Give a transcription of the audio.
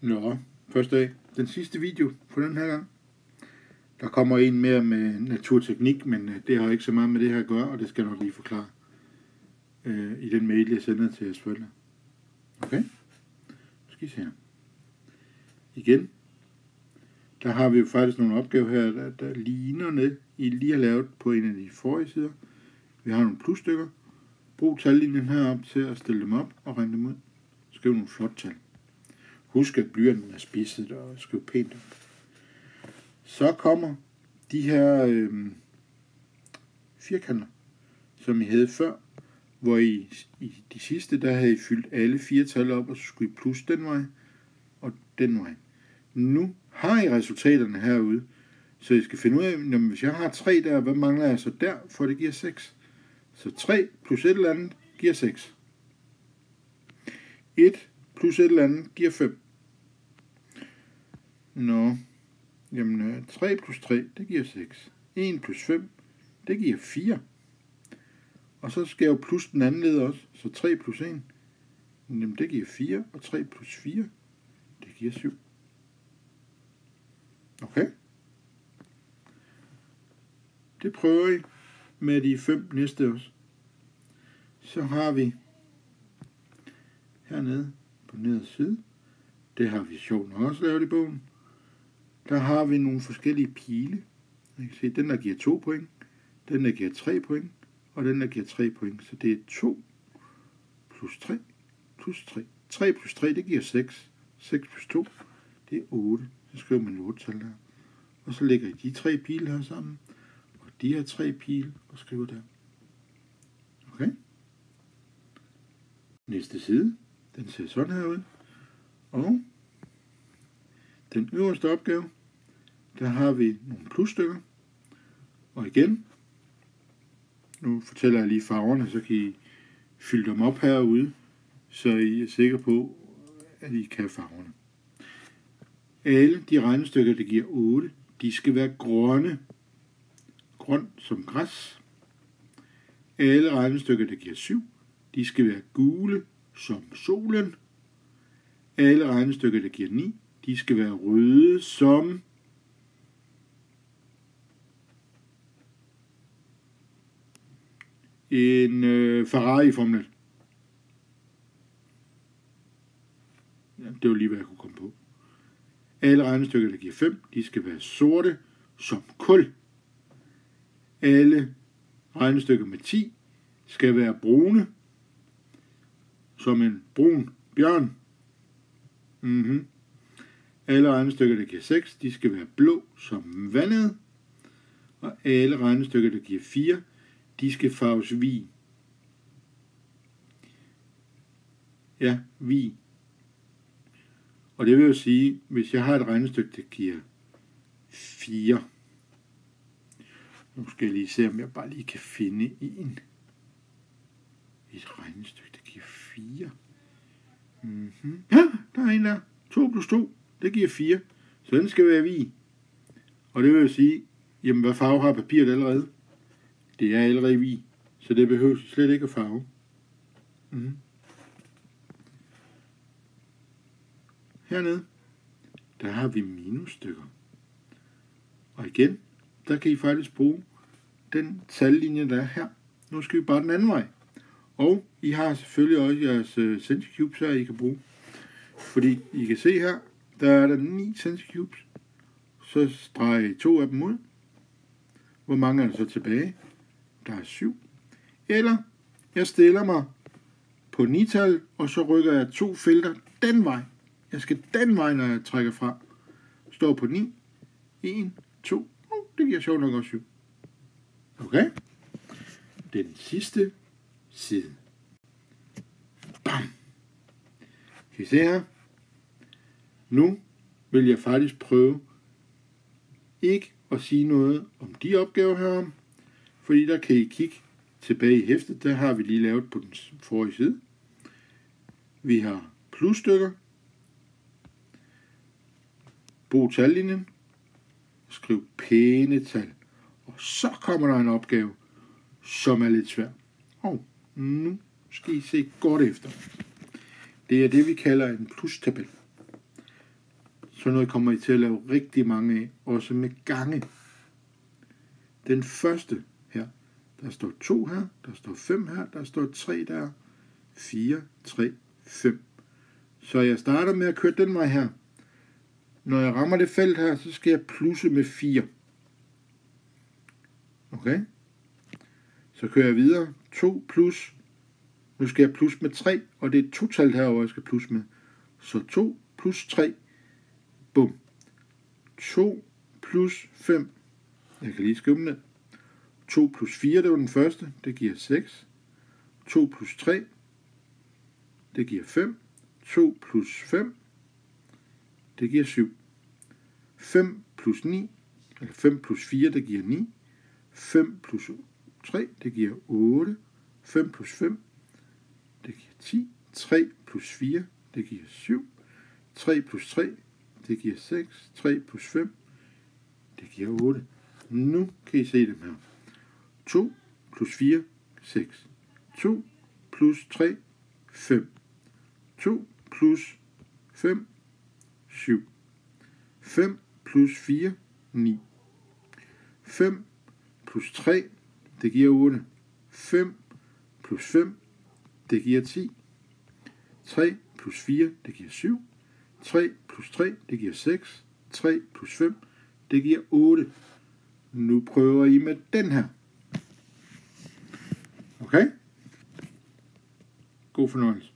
Nå, første dag. Den sidste video for den her gang. Der kommer en mere med naturteknik, men øh, det har ikke så meget med det her at gøre, og det skal jeg nok lige forklare øh, i den mail, jeg sender til jeres forældre. Okay? Nu skal I se her. Igen. Der har vi jo faktisk nogle opgaver her, der, der ligner ned, I lige har lavet på en af de forrige sider. Vi har nogle plusstykker. Brug tallinjen herop til at stille dem op og ringe dem ud. Skriv nogle flot tal. Husk, at blyanten er spidset og skriv pænt op. Så kommer de her øh, firkanter, som I havde før, hvor I, i de sidste, der havde I fyldt alle fire tal op, og så skulle I plus den vej og den vej. Nu har I resultaterne herude, så I skal finde ud af, jamen, hvis jeg har 3 der, hvad mangler jeg så der, for det giver 6. Så 3 plus et eller andet giver 6. 1 plus et eller andet giver 5. Nå, jamen 3 øh, plus 3, det giver 6. 1 plus 5, det giver 4. Og så skal jeg jo plus den anden led også, så 3 plus 1, jamen det giver 4, og 3 plus 4, det giver 7. Okay? Det prøver I med de fem næste også. Så har vi hernede på nederste side, det har vi sjovt nok også lavet i bogen, der har vi nogle forskellige pile. Man kan se, den der giver 2 point, den der giver 3 point, og den der giver 3 point. Så det er 2 plus 3 plus 3. 3 plus 3, det giver 6. 6 plus 2, det er 8. Så skriver man 8 tal der. Og så lægger I de tre pile her sammen, og de her tre pile, og skriver der. Okay? Næste side, den ser sådan her ud. Og den øverste opgave, der har vi nogle plusstykker. Og igen, nu fortæller jeg lige farverne, så kan I fylde dem op herude, så I er sikre på, at I kan farverne. Alle de regnestykker, der giver 8, de skal være grønne. Grøn som græs. Alle regnestykker, der giver 7, de skal være gule som solen. Alle regnestykker, der giver 9, de skal være røde som en øh, Ferrari i Formel 1. Ja, det var lige, hvad jeg kunne komme på. Alle regnestykker, der giver 5, de skal være sorte som kul. Alle regnestykker med 10 skal være brune som en brun bjørn. Mm-hmm. Alle regnestykker, der giver 6, de skal være blå som vandet. Og alle regnestykker, der giver 4, de skal farves vi. Ja, vi. Og det vil jo sige, hvis jeg har et regnestykke, der giver 4. Nu skal jeg lige se, om jeg bare lige kan finde en. Et regnestykke, der giver 4. Mm-hmm. Ja, der er en der. 2 plus 2, det giver 4. Så den skal være vi. Og det vil jo sige, jamen hvad farve har papiret allerede? Det er allerede vi, så det behøver slet ikke at farve. Mm. Hernede, der har vi minusstykker. Og igen, der kan I faktisk bruge den tallinje, der er her. Nu skal vi bare den anden vej. Og I har selvfølgelig også jeres centicubes øh, her, I kan bruge. Fordi I kan se her, der er der 9 centicubes. Så streg to af dem ud. Hvor mange er der så tilbage? der er 7. Eller jeg stiller mig på tal og så rykker jeg to felter den vej. Jeg skal den vej, når jeg trækker fra. Står på 9. 1, 2. Oh, det giver sjovt nok også 7. Okay? Den sidste side. Bam! Kan I se her? Nu vil jeg faktisk prøve ikke at sige noget om de opgaver herom, fordi der kan I kigge tilbage i hæftet, der har vi lige lavet på den forrige side. Vi har plusstykker, brug tallinjen, skriv pæne tal, og så kommer der en opgave, som er lidt svær. Og nu skal I se godt efter. Det er det, vi kalder en plustabel. Så noget kommer I til at lave rigtig mange af, også med gange. Den første, der står 2 her, der står 5 her, der står 3 der. 4, 3, 5. Så jeg starter med at køre den vej her. Når jeg rammer det felt her, så skal jeg plusse med 4. Okay? Så kører jeg videre. 2 plus. Nu skal jeg plus med 3, og det er totalt herovre, jeg skal plus med. Så 2 plus 3. Bum. 2 plus 5. Jeg kan lige skrive dem ned. 2 plus 4, det var den første, det giver 6. 2 plus 3, det giver 5. 2 plus 5, det giver 7. 5 plus 9, eller 5 plus 4, det giver 9. 5 plus 3, det giver 8. 5 plus 5, det giver 10. 3 plus 4, det giver 7. 3 plus 3, det giver 6. 3 plus 5, det giver 8. Nu kan I se dem her. 2 plus 4, 6. 2 plus 3, 5. 2 plus 5, 7. 5 plus 4, 9. 5 plus 3, det giver 8. 5 plus 5, det giver 10. 3 plus 4, det giver 7. 3 plus 3, det giver 6. 3 plus 5, det giver 8. Nu prøver I med den her. okay? Go for noise.